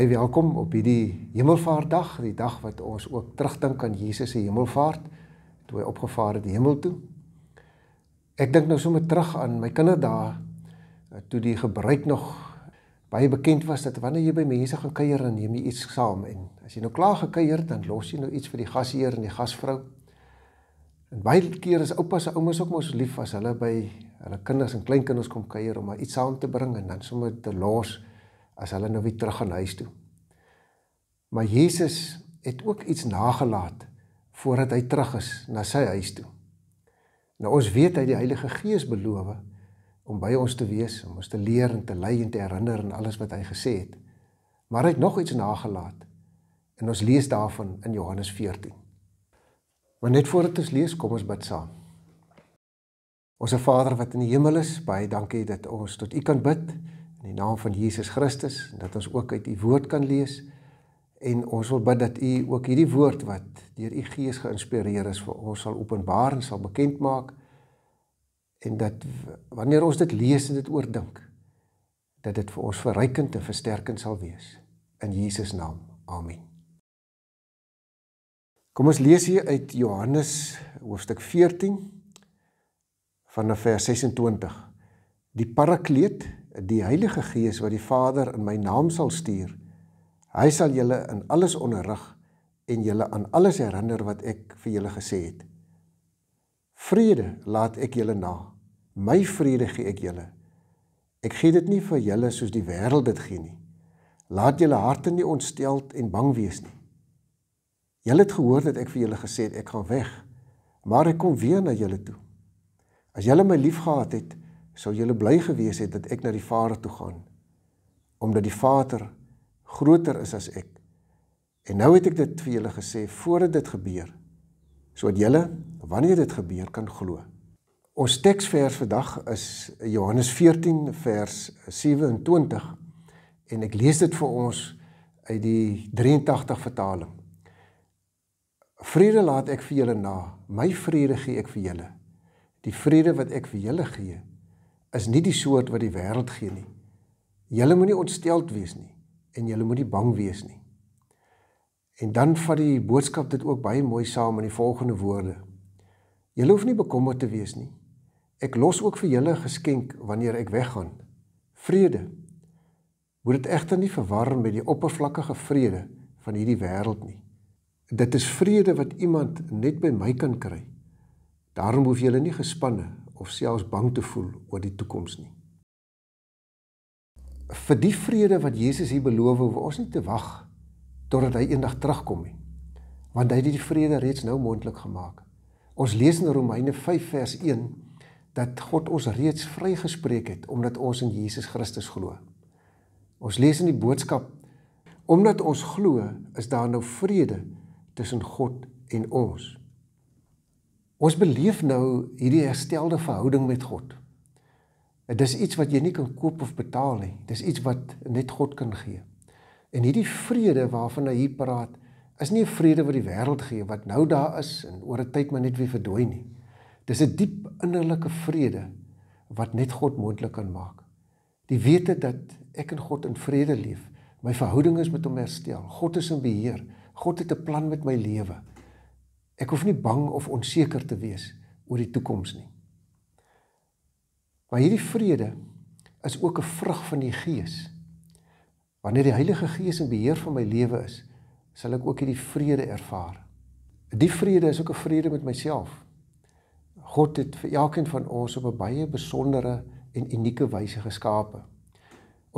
baie welkom op hierdie Hemelvaartdag, die dag wat ons ook terugdink aan Jesus se hemelvaart toe hy opgevaar het hemel toe. Ek dink nou sommer terug aan my kinderdae toe die gebruik nog baie bekend was dat wanneer jy by mense gaan kuier dan neem jy iets saam en as jy nou klaar gekuier dan los jy nou iets vir die gasheer en die gasvrou. En baie keer is oupas en oumas ook mos lief as hulle by hulle kinders en kleinkinders kom kuier om maar iets saam te bring en dan sommer te los as hulle nou weer terug gaan huis toe. Maar Jesus het ook iets nagelaat voordat hy terug is na sy huis toe. Nou ons weet hy die Heilige Gees beloof om by ons te wees, om ons te leer en te lei en te herinner aan alles wat hy gesê het. Maar hy het nog iets nagelaat. En ons lees daarvan in Johannes 14. Maar net voordat ons lees, kom ons bid saam. Onse Vader wat in die hemel is, baie dankie dat ons tot U kan bid in die naam van Jesus Christus dat ons ook uit u woord kan lees en ons wil bid dat u ook hierdie woord wat deur u gees geïnspireer is vir ons sal openbaar en sal bekend maak en dat wanneer ons dit lees en dit oordink dat dit vir ons verrykend en versterkend sal wees in Jesus naam. Amen. Kom ons lees hier uit Johannes hoofstuk 14 vanaf vers 26. Die Parakleet, die Heilige Gees wat die Vader in my naam sal stuur. Hy sal julle in alles onderrig en julle aan alles herinner wat ek vir julle gesê het. Vrede laat ek julle na. My vrede gee ek julle. Ek gee dit nie vir julle soos die wêreld dit gee nie. Laat julle harte nie ontsteld en bang wees nie. Julle het gehoor dat ek vir julle gesê het ek gaan weg, maar ek kom weer na julle toe. As julle my liefgehad het, sou julle bly gewees het dat ek na die Vader toe gaan omdat die Vader groter is as ek. En nou het ek dit vir julle gesê voordat dit gebeur sodat julle wanneer dit gebeur kan glo. Ons teksvers vandag is Johannes 14 vers 27 en ek lees dit vir ons uit die 83 vertaling. Vrede laat ek vir julle na. My vrede gee ek vir julle. Die vrede wat ek vir julle gee, is nie die soort wat die wêreld gee nie. Julle moenie ontsteld wees nie en julle moenie bang wees nie. En dan vat die boodskap dit ook baie mooi saam in die volgende woorde. Julle hoef nie bekommerd te wees nie. Ek los ook vir julle 'n geskenk wanneer ek weggaan. Vrede. Moet dit egter nie verwar met die oppervlakkige vrede van hierdie wêreld nie. Dit is vrede wat iemand net by my kan kry. Daarom hoef julle nie gespanne of selfs bang te voel oor die toekoms nie. Vir die vrede wat Jesus hier beloof, hoef ons nie te wag totdat hy eendag terugkom nie. Want hy het die vrede reeds nou moontlik gemaak. Ons lees in Romeine 5 vers 1 dat God ons reeds vrygespreek het omdat ons in Jesus Christus glo. Ons lees in die boodskap omdat ons glo, is daar nou vrede tussen God en ons. Ons beleef nou hierdie herstelde verhouding met God. Dis iets wat jy nie kan koop of betaal nie. Dis iets wat net God kan gee. En hierdie vrede waarvan hy hier praat, is nie 'n vrede wat die wêreld gee wat nou daar is en oor 'n tyd maar net weer verdwyn nie. Dis 'n diep innerlike vrede wat net God moontlik kan maak. Die wete dat ek in God in vrede leef, my verhouding is met hom herstel. God is in beheer. God het 'n plan met my lewe. Ek hoef nie bang of onseker te wees oor die toekoms nie. Maar hierdie vrede is ook 'n vrug van die Gees. Wanneer die Heilige Gees in beheer van my lewe is, sal ek ook hierdie vrede ervaar. Die vrede is ook 'n vrede met myself. God het vir elkeen van ons op 'n baie besondere en unieke wyse geskape.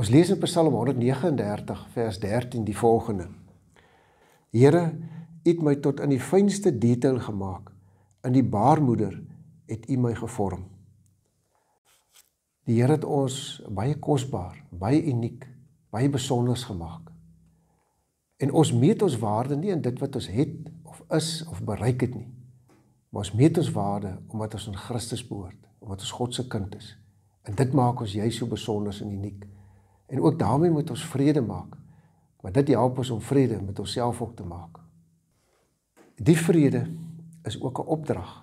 Ons lees in Psalm 139 vers 13 die volgende: Here, het my tot in die fynste detail gemaak. In die baarmoeder het U my gevorm. Die Here het ons baie kosbaar, baie uniek, baie besonders gemaak. En ons meet ons waarde nie in dit wat ons het of is of bereik het nie. Maar ons meet ons waarde omdat ons in Christus behoort, omdat ons God se kind is. En dit maak ons jy so besonder en uniek. En ook daarmee moet ons vrede maak. Want dit help ons om vrede met onsself ook te maak. Die vrede is ook 'n opdrag.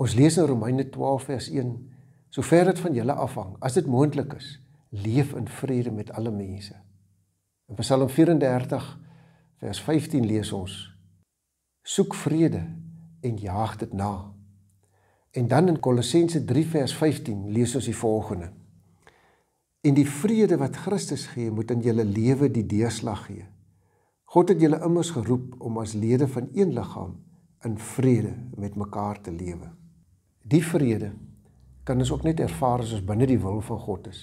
Ons lees in Romeine 12 vers 1: "Sover dit van julle afhang, as dit moontlik is, leef in vrede met alle mense." In Psalm 34 vers 15 lees ons: "Soek vrede en jaag dit na." En dan in Kolossense 3 vers 15 lees ons die volgende: "En die vrede wat Christus gee, moet in julle lewe die deurslag gee." God het julle immers geroep om as lede van een liggaam in vrede met mekaar te lewe. Die vrede kan ons ook net ervaar as ons binne die wil van God is.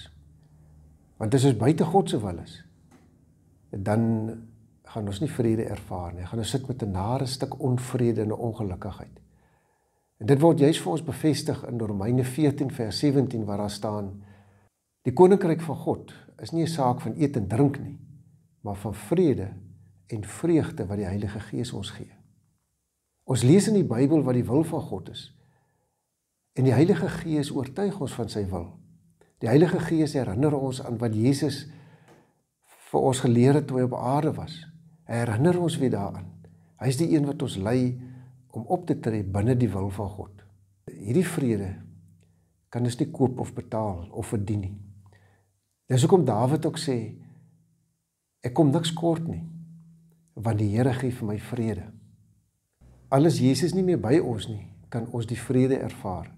Want as ons buite God se wil is, dan gaan ons nie vrede ervaar nie. Gaan ons sit met 'n nare stuk onvrede en ongelukkigheid. En dit word juis vir ons bevestig in Romeine 14 vers 17 waar daar staan: Die koninkryk van God is nie 'n saak van eet en drink nie, maar van vrede en vreugde wat die Heilige Gees ons gee. Ons lees in die Bybel wat die wil van God is. En die Heilige Gees oortuig ons van sy wil. Die Heilige Gees herinner ons aan wat Jesus vir ons geleer het toe hy op aarde was. Hy herinner ons weer daaraan. Hy is die een wat ons lei om op te tree binne die wil van God. Hierdie vrede kan ons nie koop of betaal of verdien nie. Dis hoekom Dawid ook sê ek kom niks kort nie want die Here gee vir my vrede. Alles Jesus nie meer by ons nie, kan ons die vrede ervaar.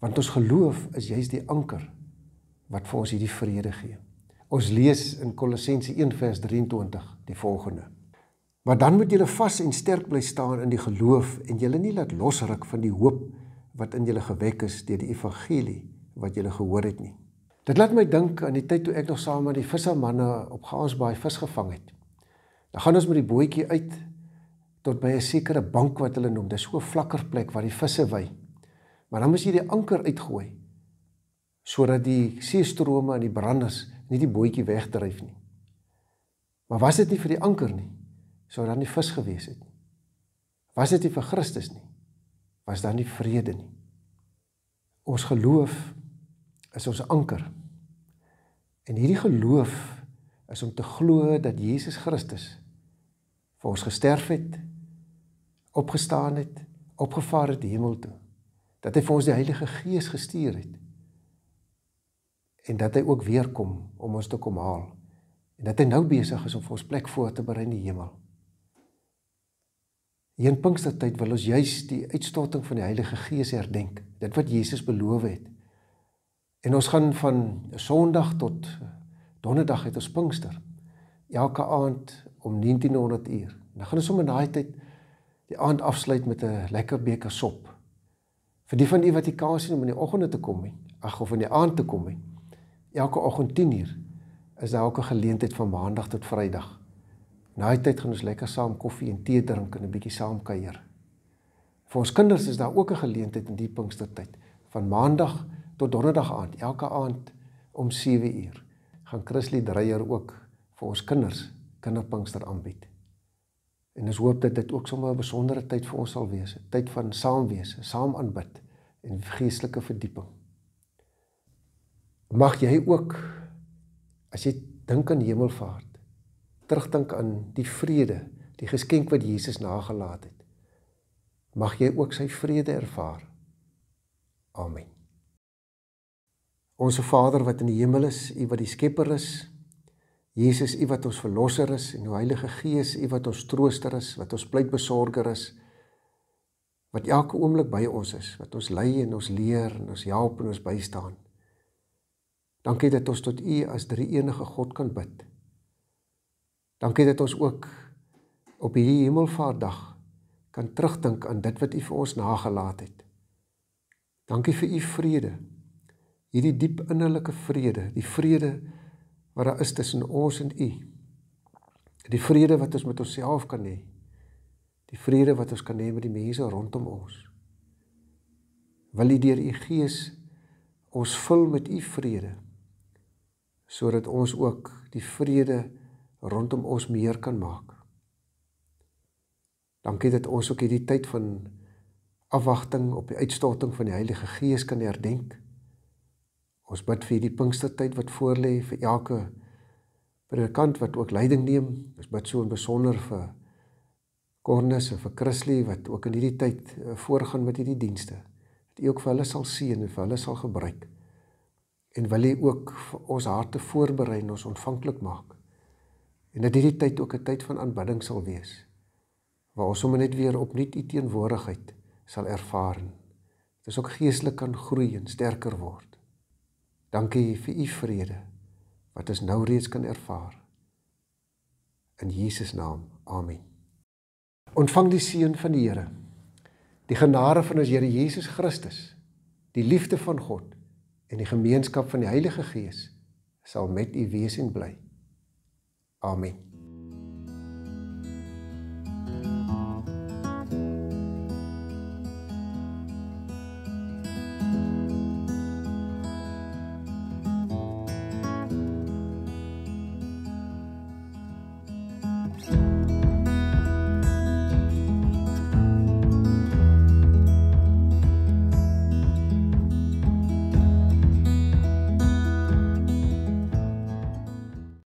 Want ons geloof is juist die anker wat vir ons hierdie vrede gee. Ons lees in Kolossense 1:23 die volgende: Maar dan moet julle vas en sterk bly staan in die geloof en julle nie laat losruk van die hoop wat in julle gewek is deur die evangelie wat julle gehoor het nie. Dit laat my dink aan die tyd toe ek nog saam met die vissermanne op Gaansbaai vis gevang het. Dan gaan ons met die bootjie uit tot by 'n sekere bank wat hulle noem. Dis so 'n vlakker plek waar die visse wy. Maar dan moet jy die anker uitgooi sodat die seestrome en die branders nie die bootjie wegdryf nie. Maar was dit nie vir die anker nie, sou dan nie vis gewees het nie. Was dit nie vir Christus nie, was dan nie vrede nie. Ons geloof is ons anker. En hierdie geloof is om te glo dat Jesus Christus vir ons gesterf het, opgestaan het, opgevaar het die hemel toe. Dat hy vir ons die Heilige Gees gestuur het. En dat hy ook weer kom om ons te kom haal. En dat hy nou besig is om vir ons plek voor te berei in die hemel. In Pinkstertyd wil ons juis die uitstorting van die Heilige Gees herdenk, dit wat Jesus beloof het. En ons gaan van Sondag tot Donderdag het ons Pinkster. Elke aand om 19:00 uur. Dan gaan ons sommer daai tyd die aand afsluit met 'n lekker beker sop. Vir die van u wat die kans het om in die oggende te kom, ag of in die aand te kom. Elke oggend 10:00 uur is daar ook 'n geleentheid van maandag tot vrydag. Daai tyd gaan ons lekker saam koffie en tee drink en 'n bietjie saam kuier. Vir ons kinders is daar ook 'n geleentheid in die Pinkstertyd van maandag tot donderdag aand, elke aand om 7:00 uur gaan Christlie dreier ook vir ons kinders kinderpankster aanbied. En ons hoop dat dit ook sommer 'n besondere tyd vir ons sal wees, 'n tyd van saamwees, saam aanbid en geestelike verdieping. Mag jy ook as jy dink aan hemelvaart, terugdink aan die vrede, die geskenk wat Jesus nagelaat het. Mag jy ook sy vrede ervaar. Amen. Onse Vader wat in die hemel is, U wat die Skepper is, Jesus, U wat ons verlosser is en die Heilige Gees, U wat ons trooster is, wat ons pleitbesorger is, wat elke oomblik by ons is, wat ons lei en ons leer en ons help en ons bystaan. Dankie dat ons tot U as die enige God kan bid. Dankie dat ons ook op hierdie Hemelvaartdag kan terugdink aan dit wat U vir ons nagelaat het. Dankie vir U vrede. Hierdie diep innerlike vrede, die vrede wat daar is tussen ons en U. Die vrede wat ons met onsself kan hê. Die vrede wat ons kan hê met die mense rondom ons. Wil U deur U Gees ons vul met U vrede sodat ons ook die vrede rondom ons meer kan maak. Dankie dat ons ook hierdie tyd van afwagting op die uitstorting van die Heilige Gees kan herdenk. Ja, Ons bid vir die Pinkstertyd wat voorlê vir elke predikant wat ook leiding neem. Ons bid so in besonder vir Cornelis en vir Christlie wat ook in hierdie tyd eh, voorgaan met hierdie dienste. Dat U ook vir hulle sal seën en vir hulle sal gebruik. En wil U ook vir ons harte voorberei en ons ontvanklik maak. En dat hierdie tyd ook 'n tyd van aanbidding sal wees waar ons sommer net weer opnuut U teenwoordigheid sal ervaar. Dit is ook geestelik kan groei en sterker word. Dankie vir u vrede wat ons nou reeds kan ervaar. In Jesus naam. Amen. Ontvang die seën van die Here. Die genade van ons Here Jesus Christus, die liefde van God en die gemeenskap van die Heilige Gees sal met u wees en bly. Amen.